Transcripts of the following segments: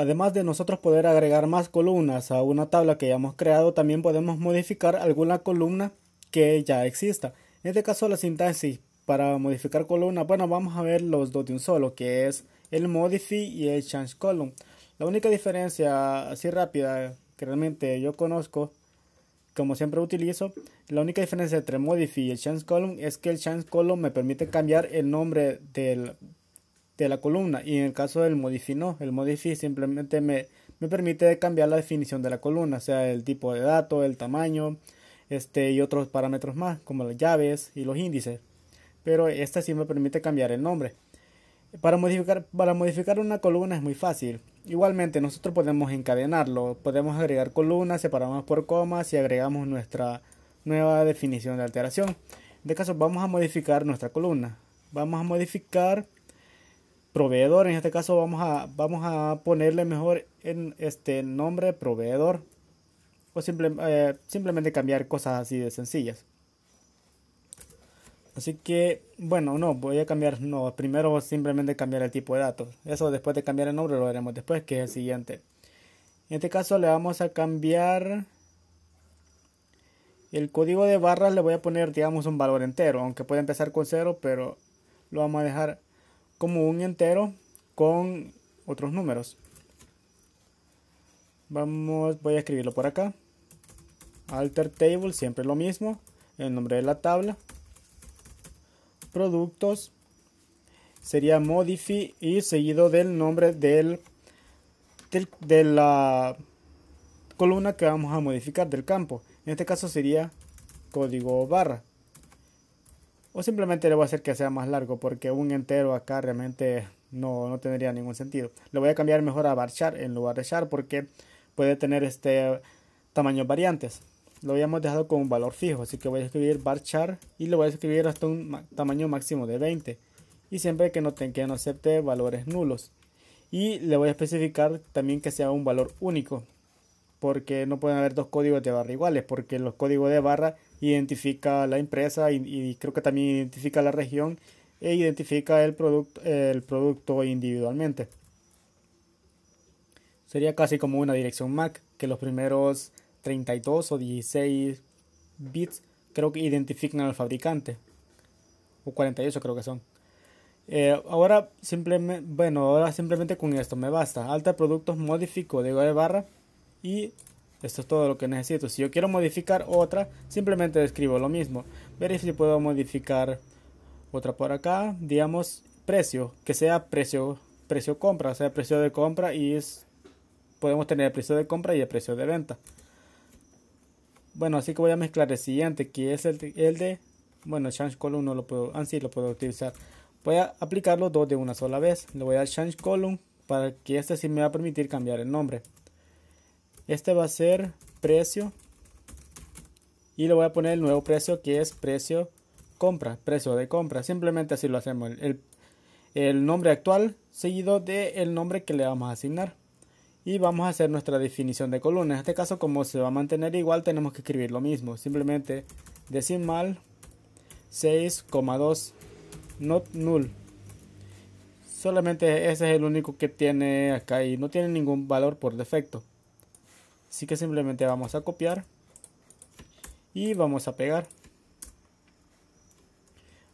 Además de nosotros poder agregar más columnas a una tabla que ya hemos creado, también podemos modificar alguna columna que ya exista. En este caso la sintaxis para modificar columnas, bueno, vamos a ver los dos de un solo, que es el modify y el change column. La única diferencia así rápida que realmente yo conozco, como siempre utilizo, la única diferencia entre modify y el change column es que el change column me permite cambiar el nombre del, de la columna y en el caso del modify no, el modify simplemente me, me permite cambiar la definición de la columna, sea, el tipo de dato, el tamaño este, y otros parámetros más como las llaves y los índices, pero esta sí me permite cambiar el nombre. Para modificar, para modificar una columna es muy fácil. Igualmente nosotros podemos encadenarlo, podemos agregar columnas, separamos por comas y agregamos nuestra nueva definición de alteración. En este caso vamos a modificar nuestra columna. Vamos a modificar proveedor. En este caso vamos a, vamos a ponerle mejor en este nombre proveedor. O eh, simplemente cambiar cosas así de sencillas. Así que, bueno, no, voy a cambiar, no, primero simplemente cambiar el tipo de datos. Eso después de cambiar el nombre lo haremos después, que es el siguiente. En este caso le vamos a cambiar el código de barras, le voy a poner, digamos, un valor entero, aunque puede empezar con cero, pero lo vamos a dejar como un entero con otros números. Vamos, voy a escribirlo por acá. Alter table, siempre lo mismo. El nombre de la tabla. Productos. Sería modify y seguido del nombre de la columna que vamos a modificar del campo. En este caso sería código barra. O simplemente le voy a hacer que sea más largo porque un entero acá realmente no, no tendría ningún sentido. Lo voy a cambiar mejor a VARCHAR en lugar de char porque puede tener este tamaños variantes. Lo habíamos dejado con un valor fijo, así que voy a escribir char y lo voy a escribir hasta un tamaño máximo de 20. Y siempre que no, que no acepte valores nulos. Y le voy a especificar también que sea un valor único porque no pueden haber dos códigos de barra iguales, porque los códigos de barra identifica la empresa y, creo que también identifica la región e identifica el, producto el producto individualmente. Sería casi como una dirección MAC, que los primeros 32 o 16 bits creo que identifican al fabricante, o 48 creo que son. Eh, ahora simplemente, bueno, ahora simplemente con esto me basta. Alta productos modifico, de barra y esto es todo lo que necesito. Si yo quiero modificar otra, simplemente escribo lo mismo. Veré si puedo modificar otra por acá. Digamos precio, que sea precio, precio compra, o sea precio de compra y podemos tener el precio de compra y el precio de venta. Bueno, así que voy a mezclar el siguiente, que es el, de, bueno, change column no lo puedo, así ah, lo puedo utilizar. Voy a aplicarlo dos de una sola vez. Le voy a change column para que este sí me va a permitir cambiar el nombre. Este va a ser precio. Y le voy a poner el nuevo precio que es precio compra, precio de compra. Simplemente así lo hacemos. El, nombre actual seguido del el nombre que le vamos a asignar. Y vamos a hacer nuestra definición de columna. En este caso, como se va a mantener igual, tenemos que escribir lo mismo. Simplemente decimal 6,2 not null. Solamente ese es el único que tiene acá y no tiene ningún valor por defecto. Así que simplemente vamos a copiar y vamos a pegar.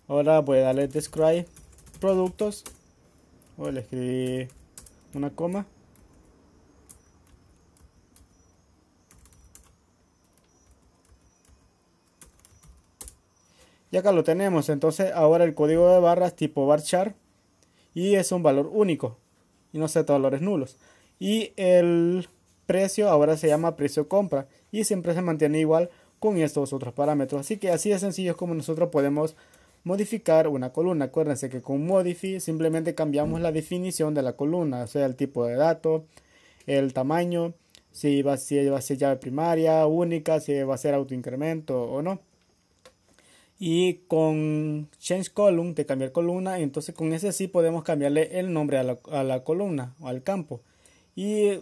Ahora voy a darle describe productos. Voy a escribir una coma. Y acá lo tenemos. Entonces ahora el código de barras tipo char Y es un valor único. Y no acepta valores nulos. Y el precio ahora se llama precio compra y siempre se mantiene igual con estos otros parámetros. Así que así de sencillo es como nosotros podemos modificar una columna. Acuérdense que con modify simplemente cambiamos la definición de la columna, o sea, el tipo de dato, el tamaño, si va, a ser llave primaria, única, si va a ser autoincremento o no. Y con change column, de cambiar columna, entonces con ese sí podemos cambiarle el nombre a la, columna o al campo. Y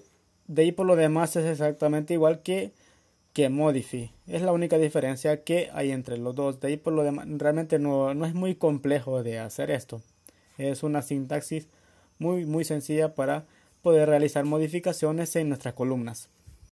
de ahí por lo demás es exactamente igual que, que Modify. Es la única diferencia que hay entre los dos. De ahí por lo demás realmente no, no es muy complejo de hacer esto. Es una sintaxis muy muy sencilla para poder realizar modificaciones en nuestras columnas.